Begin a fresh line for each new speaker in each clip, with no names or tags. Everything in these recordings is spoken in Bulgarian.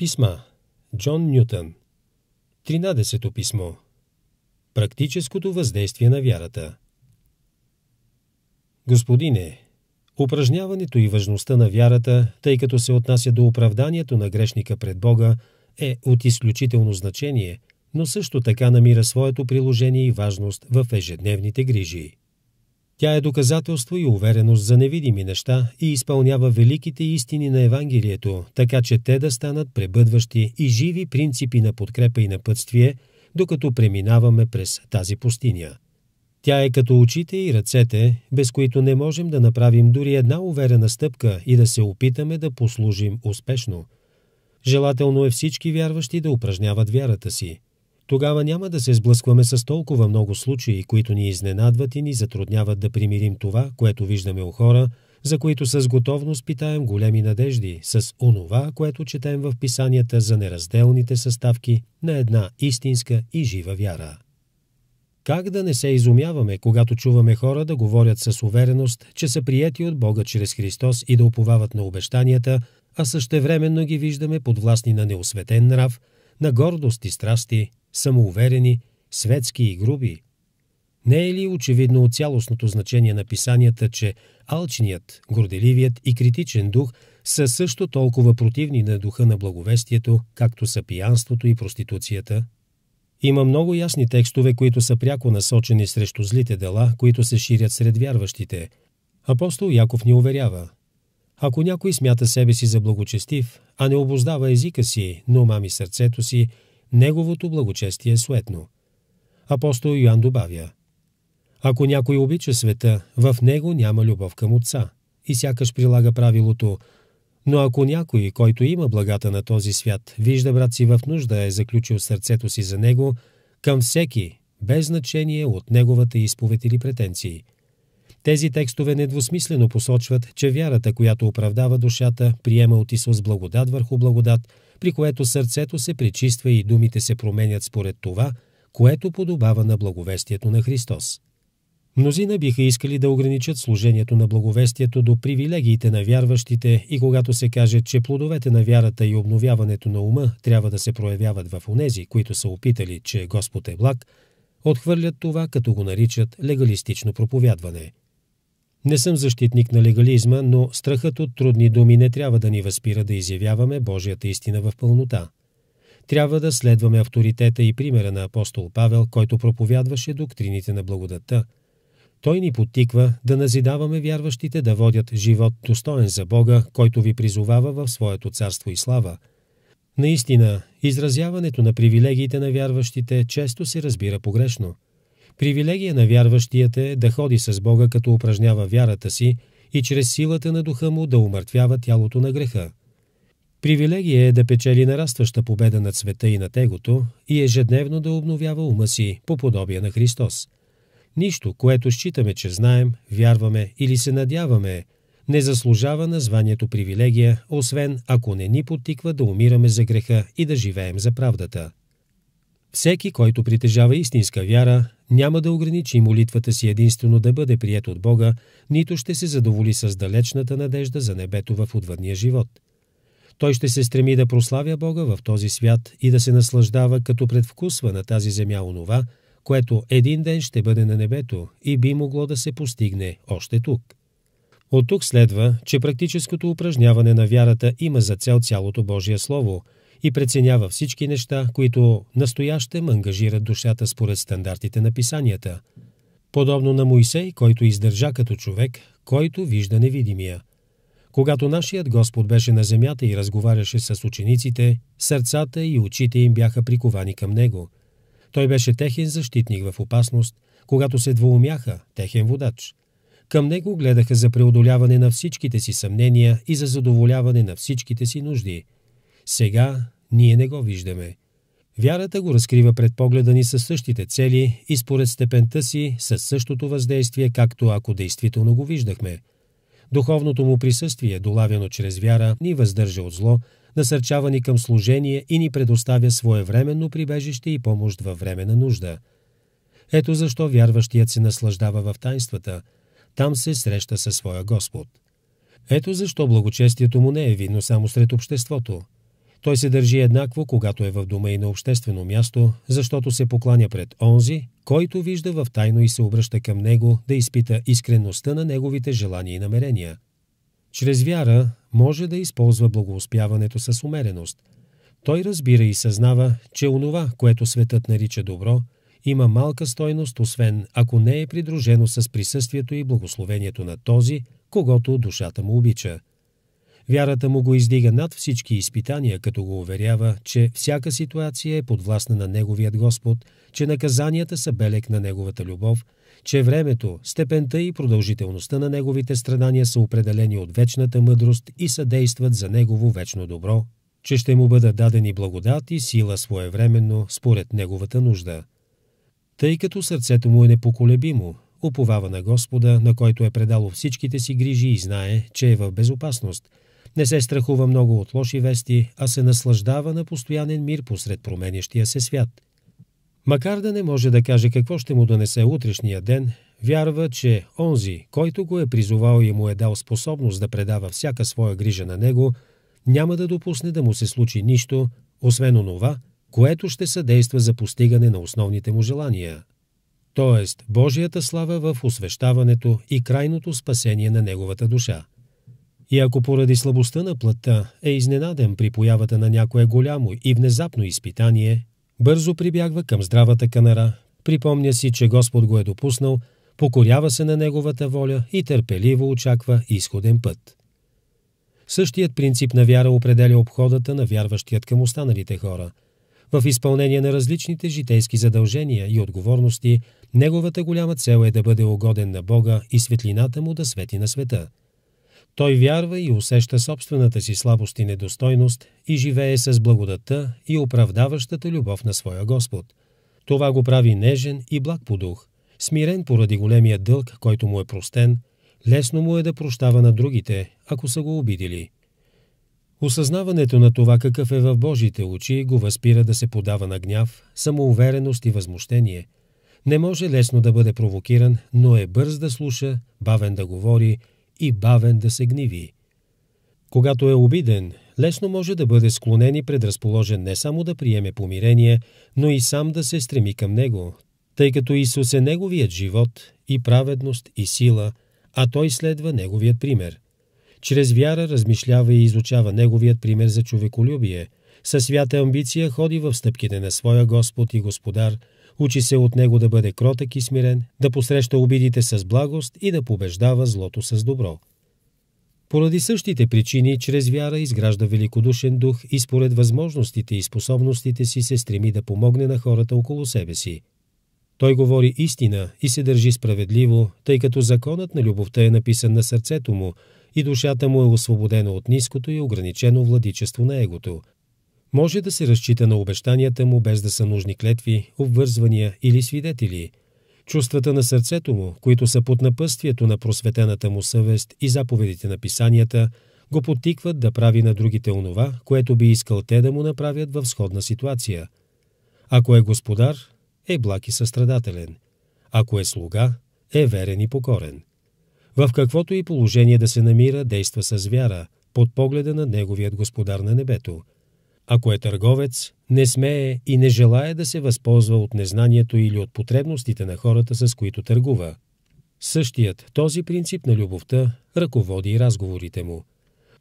Писма Джон Нютън 13-то писмо Практическото въздействие на вярата Господине, упражняването и важността на вярата, тъй като се отнася до оправданието на грешника пред Бога, е от изключително значение, но също така намира своето приложение и важност в ежедневните грижи. Тя е доказателство и увереност за невидими неща и изпълнява великите истини на Евангелието, така че те да станат пребъдващи и живи принципи на подкрепа и напътствие, докато преминаваме през тази пустиня. Тя е като очите и ръцете, без които не можем да направим дори една уверена стъпка и да се опитаме да послужим успешно. Желателно е всички вярващи да упражняват вярата си – тогава няма да се сблъскваме с толкова много случаи, които ни изненадват и ни затрудняват да примирим това, което виждаме у хора, за които с готовност питаем големи надежди, с онова, което четем в писанията за неразделните съставки на една истинска и жива вяра. Как да не се изумяваме, когато чуваме хора да говорят с увереност, че са приети от Бога чрез Христос и да уповават на обещанията, а същевременно ги виждаме подвластни на неосветен нрав, на гордост и страсти, самоуверени, светски и груби? Не е ли очевидно от цялостното значение на писанията, че алчният, горделивият и критичен дух са също толкова противни на духа на благовестието, както са пиянството и проституцията? Има много ясни текстове, които са пряко насочени срещу злите дела, които се ширят сред вярващите. Апостол Яков ни уверява. Ако някой смята себе си за благочестив, а не обоздава езика си, но мами сърцето си, неговото благочестие е суетно. Апостол Йоанн добавя, Ако някой обича света, в него няма любов към Отца. И сякаш прилага правилото, но ако някой, който има благата на този свят, вижда брат си в нужда, е заключил сърцето си за него, към всеки, без значение от неговата изповед или претенции. Тези текстове недвусмислено посочват, че вярата, която оправдава душата, приема от Исус благодат върху благодат – при което сърцето се пречиства и думите се променят според това, което подобава на благовестието на Христос. Мнозина биха искали да ограничат служението на благовестието до привилегиите на вярващите и когато се каже, че плодовете на вярата и обновяването на ума трябва да се проявяват в онези, които са опитали, че Господ е благ, отхвърлят това, като го наричат легалистично проповядване – не съм защитник на легализма, но страхът от трудни думи не трябва да ни възпира да изявяваме Божията истина в пълнота. Трябва да следваме авторитета и примера на апостол Павел, който проповядваше доктрините на благодата. Той ни потиква да назидаваме вярващите да водят живот достоен за Бога, който ви призовава в своето царство и слава. Наистина, изразяването на привилегиите на вярващите често се разбира погрешно – Привилегия на вярващият е да ходи с Бога, като упражнява вярата си и чрез силата на духа му да умъртвява тялото на греха. Привилегия е да печели нарастваща победа над света и над егото и ежедневно да обновява ума си по подобие на Христос. Нищо, което считаме, че знаем, вярваме или се надяваме, не заслужава названието привилегия, освен ако не ни потиква да умираме за греха и да живеем за правдата. Всеки, който притежава истинска вяра, няма да ограничи молитвата си единствено да бъде прият от Бога, нито ще се задоволи с далечната надежда за небето в отвъдния живот. Той ще се стреми да прославя Бога в този свят и да се наслаждава, като предвкусва на тази земя онова, което един ден ще бъде на небето и би могло да се постигне още тук. От тук следва, че практическото упражняване на вярата има за цел цялото Божие Слово – и преценява всички неща, които настоящем ангажират душата според стандартите на писанията. Подобно на Моисей, който издържа като човек, който вижда невидимия. Когато нашият Господ беше на земята и разговаряше с учениците, сърцата и очите им бяха приковани към Него. Той беше техен защитник в опасност, когато се двоумяха, техен водач – към него гледаха за преодоляване на всичките си съмнения и за задоволяване на всичките си нужди. Сега ние не го виждаме. Вярата го разкрива пред погледа ни със същите цели и според степента си със същото въздействие, както ако действително го виждахме. Духовното му присъствие, долавяно чрез вяра, ни въздържа от зло, насърчава ни към служение и ни предоставя своевременно прибежище и помощ във време на нужда. Ето защо вярващият се наслаждава в тайнствата. Там се среща със своя Господ. Ето защо благочестието му не е видно само сред обществото – той се държи еднакво, когато е в дома и на обществено място, защото се покланя пред онзи, който вижда в тайно и се обръща към него да изпита искренността на неговите желания и намерения. Чрез вяра може да използва благоуспяването с умереност. Той разбира и съзнава, че онова, което светът нарича добро, има малка стойност, освен ако не е придружено с присъствието и благословението на този, когато душата му обича – Вярата му го издига над всички изпитания, като го уверява, че всяка ситуация е подвластна на Неговият Господ, че наказанията са белег на Неговата любов, че времето, степента и продължителността на Неговите страдания са определени от вечната мъдрост и съдействат за Негово вечно добро, че ще му бъдат дадени благодат и сила своевременно според Неговата нужда. Тъй като сърцето му е непоколебимо, уповава на Господа, на който е предало всичките си грижи и знае, че е в безопасност – не се страхува много от лоши вести, а се наслаждава на постоянен мир посред променящия се свят. Макар да не може да каже какво ще му донесе утрешния ден, вярва, че онзи, който го е призовал и му е дал способност да предава всяка своя грижа на него, няма да допусне да му се случи нищо, освен онова, което ще съдейства за постигане на основните му желания, т.е. Божията слава в освещаването и крайното спасение на неговата душа. И ако поради слабостта на плътта е изненаден при появата на някое голямо и внезапно изпитание, бързо прибягва към здравата канара, припомня си, че Господ го е допуснал, покорява се на неговата воля и търпеливо очаква изходен път. Същият принцип на вяра определя обходата на вярващият към останалите хора. В изпълнение на различните житейски задължения и отговорности, неговата голяма цел е да бъде угоден на Бога и светлината му да свети на света – той вярва и усеща собствената си слабост и недостойност и живее с благодата и оправдаващата любов на своя Господ. Това го прави нежен и благ по дух, смирен поради големия дълг, който му е простен, лесно му е да прощава на другите, ако са го обидели. Осъзнаването на това какъв е в Божите очи го възпира да се подава на гняв, самоувереност и възмущение. Не може лесно да бъде провокиран, но е бърз да слуша, бавен да говори, и бавен да се гниви. Когато е обиден, лесно може да бъде склонен и предразположен не само да приеме помирение, но и сам да се стреми към него, тъй като Исус е неговият живот и праведност и сила, а той следва неговият пример. Чрез вяра размишлява и изучава неговият пример за човеколюбие. Със свята амбиция ходи в стъпките на своя Господ и Господар – Учи се от него да бъде кротък и смирен, да посреща обидите с благост и да побеждава злото с добро. Поради същите причини, чрез вяра изгражда великодушен дух и според възможностите и способностите си се стреми да помогне на хората около себе си. Той говори истина и се държи справедливо, тъй като законът на любовта е написан на сърцето му и душата му е освободена от ниското и ограничено владичество на егото – може да се разчита на обещанията му, без да са нужни клетви, обвързвания или свидетели. Чувствата на сърцето му, които са под напъствието на просветената му съвест и заповедите на писанията, го потикват да прави на другите онова, което би искал те да му направят в сходна ситуация. Ако е господар, е благ и състрадателен. Ако е слуга, е верен и покорен. В каквото и положение да се намира, действа с вяра, под погледа на неговият господар на небето – ако е търговец, не смее и не желая да се възползва от незнанието или от потребностите на хората, с които търгува. Същият този принцип на любовта ръководи разговорите му.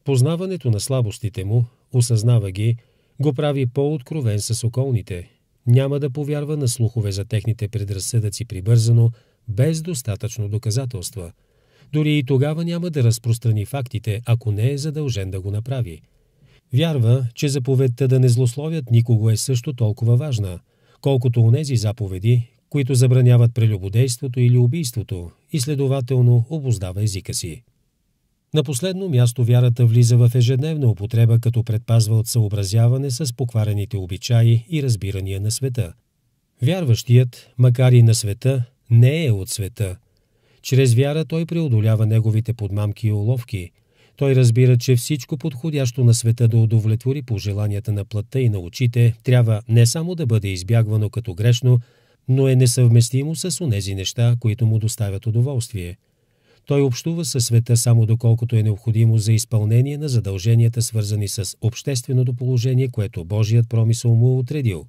Познаването на слабостите му, осъзнава ги, го прави по-откровен с околните. Няма да повярва на слухове за техните предразсъдъци прибързано, без достатъчно доказателства. Дори и тогава няма да разпространи фактите, ако не е задължен да го направи – Вярва, че заповедта да не злословят никого е също толкова важна, колкото онези заповеди, които забраняват прелюбодейството или убийството и следователно обоздава езика си. На последно място вярата влиза в ежедневна употреба, като предпазва от съобразяване с покварените обичаи и разбирания на света. Вярващият, макар и на света, не е от света. Чрез вяра той преодолява неговите подмамки и уловки – той разбира, че всичко подходящо на света да удовлетвори пожеланията на плътта и на очите трябва не само да бъде избягвано като грешно, но е несъвместимо с онези неща, които му доставят удоволствие. Той общува със света само доколкото е необходимо за изпълнение на задълженията, свързани с общественото положение, което Божият промисъл му е отредил.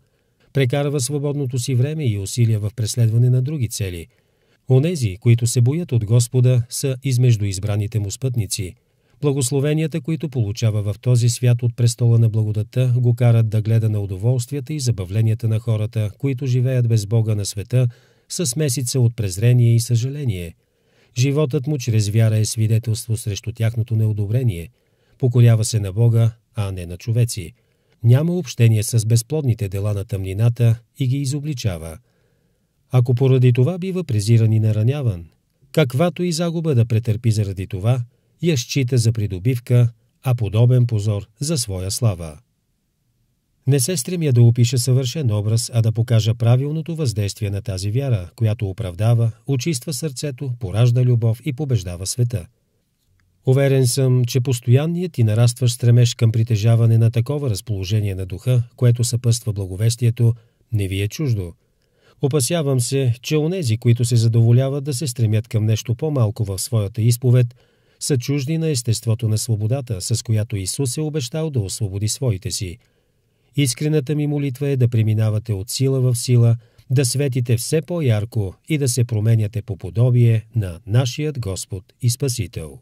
Прекарва свободното си време и усилия в преследване на други цели. Онези, които се боят от Господа, са измежду избраните му спътници – Благословенията, които получава в този свят от престола на благодата, го карат да гледа на удоволствията и забавленията на хората, които живеят без Бога на света, с месица от презрение и съжаление. Животът му чрез вяра е свидетелство срещу тяхното неодобрение. Покорява се на Бога, а не на човеци. Няма общение с безплодните дела на тъмнината и ги изобличава. Ако поради това бива презиран и нараняван, каквато и загуба да претърпи заради това – я счита за придобивка, а подобен позор за своя слава. Не се стремя да опиша съвършен образ, а да покажа правилното въздействие на тази вяра, която оправдава, очиства сърцето, поражда любов и побеждава света. Уверен съм, че постоянният и нарастващ стремеж към притежаване на такова разположение на духа, което съпъства благовестието, не ви е чуждо. Опасявам се, че онези, които се задоволяват да се стремят към нещо по-малко в своята изповед, са чужди на естеството на свободата, с която Исус е обещал да освободи своите си. Искрената ми молитва е да преминавате от сила в сила, да светите все по-ярко и да се променяте по подобие на нашият Господ и Спасител.